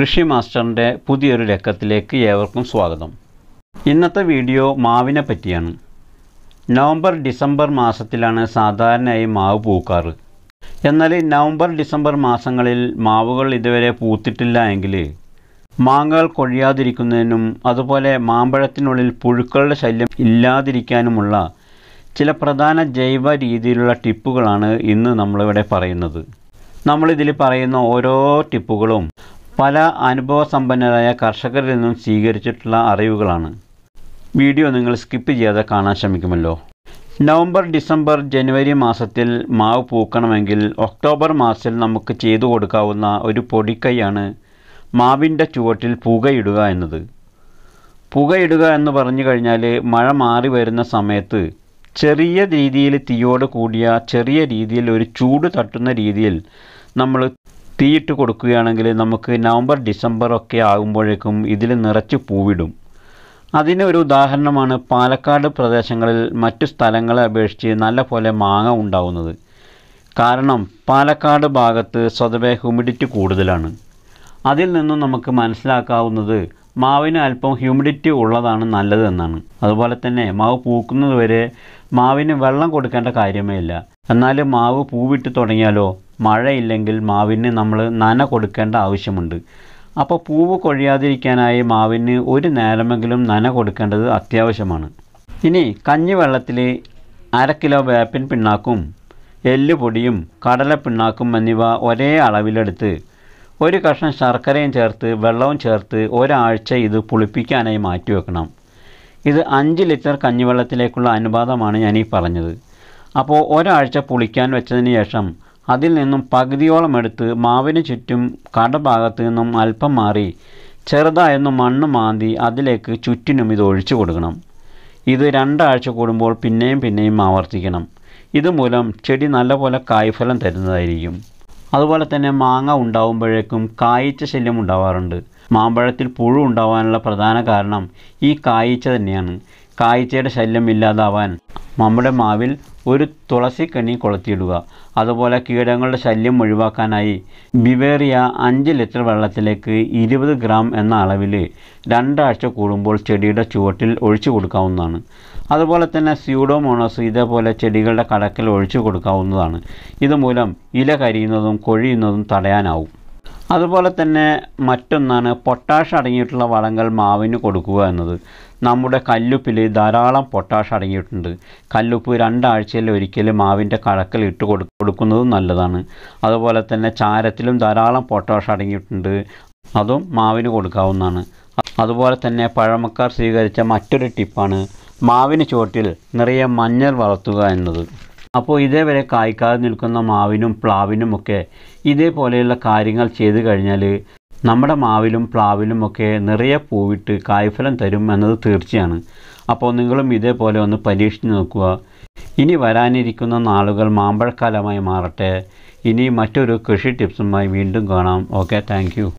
കൃഷി മാസ്റ്ററിൻ്റെ പുതിയൊരു ലക്കത്തിലേക്ക് ഏവർക്കും സ്വാഗതം ഇന്നത്തെ വീഡിയോ മാവിനെ പറ്റിയാണ് നവംബർ ഡിസംബർ മാസത്തിലാണ് സാധാരണയായി മാവ് പൂക്കാറ് എന്നാൽ നവംബർ ഡിസംബർ മാസങ്ങളിൽ മാവുകൾ ഇതുവരെ പൂത്തിട്ടില്ല എങ്കിൽ മാങ്ങകൾ കൊഴിയാതിരിക്കുന്നതിനും അതുപോലെ മാമ്പഴത്തിനുള്ളിൽ പുഴുക്കളുടെ ശല്യം ഇല്ലാതിരിക്കാനുമുള്ള ചില പ്രധാന ജൈവ രീതിയിലുള്ള ടിപ്പുകളാണ് ഇന്ന് നമ്മളിവിടെ പറയുന്നത് നമ്മളിതിൽ പറയുന്ന ഓരോ ടിപ്പുകളും പല അനുഭവസമ്പന്നരായ കർഷകരിൽ നിന്നും സ്വീകരിച്ചിട്ടുള്ള അറിവുകളാണ് വീഡിയോ നിങ്ങൾ സ്കിപ്പ് ചെയ്യാതെ കാണാൻ ശ്രമിക്കുമല്ലോ നവംബർ ഡിസംബർ ജനുവരി മാസത്തിൽ മാവ് പൂക്കണമെങ്കിൽ ഒക്ടോബർ മാസത്തിൽ നമുക്ക് ചെയ്തു കൊടുക്കാവുന്ന ഒരു പൊടിക്കൈയാണ് മാവിൻ്റെ ചുവട്ടിൽ പുകയിടുക എന്നത് പുകയിടുക എന്ന് പറഞ്ഞു കഴിഞ്ഞാൽ മഴ മാറി വരുന്ന സമയത്ത് ചെറിയ രീതിയിൽ തീയോട് കൂടിയ ചെറിയ രീതിയിൽ ഒരു ചൂട് തട്ടുന്ന രീതിയിൽ നമ്മൾ തീയിട്ട് കൊടുക്കുകയാണെങ്കിൽ നമുക്ക് നവംബർ ഡിസംബർ ഒക്കെ ആകുമ്പോഴേക്കും ഇതിൽ നിറച്ച് പൂവിടും അതിന് ഒരു ഉദാഹരണമാണ് പാലക്കാട് പ്രദേശങ്ങളിൽ മറ്റു സ്ഥലങ്ങളെ അപേക്ഷിച്ച് നല്ല പോലെ മാങ്ങ ഉണ്ടാവുന്നത് കാരണം പാലക്കാട് ഭാഗത്ത് സ്വതവേ ഹ്യൂമിഡിറ്റി കൂടുതലാണ് അതിൽ നിന്നും നമുക്ക് മനസ്സിലാക്കാവുന്നത് മാവിന് അല്പം ഹ്യൂമിഡിറ്റി ഉള്ളതാണ് നല്ലതെന്നാണ് അതുപോലെ തന്നെ മാവ് പൂക്കുന്നത് വരെ മാവിന് വെള്ളം കൊടുക്കേണ്ട കാര്യമേ ഇല്ല എന്നാൽ മാവ് പൂവിട്ട് തുടങ്ങിയാലോ മഴയില്ലെങ്കിൽ മാവിന് നമ്മൾ നന കൊടുക്കേണ്ട ആവശ്യമുണ്ട് അപ്പോൾ പൂവ് കൊഴിയാതിരിക്കാനായി മാവിന് ഒരു നേരമെങ്കിലും നന കൊടുക്കേണ്ടത് അത്യാവശ്യമാണ് ഇനി കഞ്ഞിവെള്ളത്തിൽ അര കിലോ വേപ്പിൻ പിണ്ണാക്കും എല്ലുപൊടിയും കടല പിണ്ണാക്കും എന്നിവ ഒരേ അളവിലെടുത്ത് ഒരു കഷ്ണം ശർക്കരയും ചേർത്ത് വെള്ളവും ചേർത്ത് ഒരാഴ്ച ഇത് പുളിപ്പിക്കാനായി മാറ്റി വെക്കണം ഇത് അഞ്ച് ലിറ്റർ കഞ്ഞിവെള്ളത്തിലേക്കുള്ള അനുപാതമാണ് ഞാൻ ഈ പറഞ്ഞത് അപ്പോൾ ഒരാഴ്ച പുളിക്കാൻ വെച്ചതിന് ശേഷം അതിൽ നിന്നും പകുതിയോളം എടുത്ത് മാവിന് ചുറ്റും കടഭാഗത്ത് നിന്നും അല്പം മാറി ചെറുതായൊന്ന് മണ്ണ് മാന്തി അതിലേക്ക് ചുറ്റിനും ഇത് ഒഴിച്ചു കൊടുക്കണം ഇത് രണ്ടാഴ്ച കൂടുമ്പോൾ പിന്നെയും പിന്നെയും ആവർത്തിക്കണം ഇതുമൂലം ചെടി നല്ലപോലെ കായ്ഫലം തരുന്നതായിരിക്കും അതുപോലെ തന്നെ മാങ്ങ ഉണ്ടാവുമ്പോഴേക്കും കായ്ച്ച ശല്യം ഉണ്ടാവാറുണ്ട് മാമ്പഴത്തിൽ പുഴു ഉണ്ടാവാനുള്ള പ്രധാന കാരണം ഈ കായ്ച്ച തന്നെയാണ് കായ്ച്ചയുടെ ശല്യം ഇല്ലാതാവാൻ നമ്മുടെ മാവിൽ ഒരു തുളസിക്കണി കൊളുത്തിയിടുക അതുപോലെ കീടങ്ങളുടെ ശല്യം ഒഴിവാക്കാനായി ബിവേറിയ അഞ്ച് ലിറ്റർ വെള്ളത്തിലേക്ക് ഇരുപത് ഗ്രാം എന്ന അളവിൽ രണ്ടാഴ്ച കൂടുമ്പോൾ ചെടിയുടെ ചുവട്ടിൽ ഒഴിച്ചു കൊടുക്കാവുന്നതാണ് അതുപോലെ തന്നെ സ്യൂഡോമോണോസ് ഇതേപോലെ ചെടികളുടെ കടക്കിൽ ഒഴിച്ചു കൊടുക്കാവുന്നതാണ് ഇതുമൂലം ഇല കരിയുന്നതും കൊഴിയുന്നതും തടയാനാവും അതുപോലെ തന്നെ മറ്റൊന്നാണ് പൊട്ടാഷ് അടങ്ങിയിട്ടുള്ള വളങ്ങൾ മാവിന് കൊടുക്കുക എന്നത് നമ്മുടെ കല്ലുപ്പിൽ ധാരാളം പൊട്ടാഷ് അടങ്ങിയിട്ടുണ്ട് കല്ലുപ്പ് രണ്ടാഴ്ചയിൽ ഒരിക്കലും മാവിൻ്റെ കഴക്കൽ ഇട്ട് കൊടുക്കുന്നതും നല്ലതാണ് അതുപോലെ തന്നെ ചാരത്തിലും ധാരാളം പൊട്ടാഷ് അടങ്ങിയിട്ടുണ്ട് അതും മാവിന് കൊടുക്കാവുന്നതാണ് അതുപോലെ തന്നെ പഴമക്കാർ സ്വീകരിച്ച മറ്റൊരു ടിപ്പാണ് മാവിന് ചുവട്ടിൽ നിറയെ മഞ്ഞൾ വളർത്തുക എന്നത് അപ്പോൾ ഇതേവരെ കായ്ക്കാതെ നിൽക്കുന്ന മാവിനും പ്ലാവിനുമൊക്കെ ഇതേപോലെയുള്ള കാര്യങ്ങൾ ചെയ്തു കഴിഞ്ഞാൽ നമ്മുടെ മാവിലും പ്ലാവിലും ഒക്കെ നിറയെ പൂവിട്ട് കായ്ഫലം തരും എന്നത് തീർച്ചയാണ് അപ്പോൾ നിങ്ങളും ഇതേപോലെ ഒന്ന് പരീക്ഷിച്ച് നോക്കുക ഇനി വരാനിരിക്കുന്ന നാളുകൾ മാമ്പഴക്കാലമായി മാറട്ടെ ഇനി മറ്റൊരു കൃഷി ടിപ്സുമായി വീണ്ടും കാണാം ഓക്കെ താങ്ക്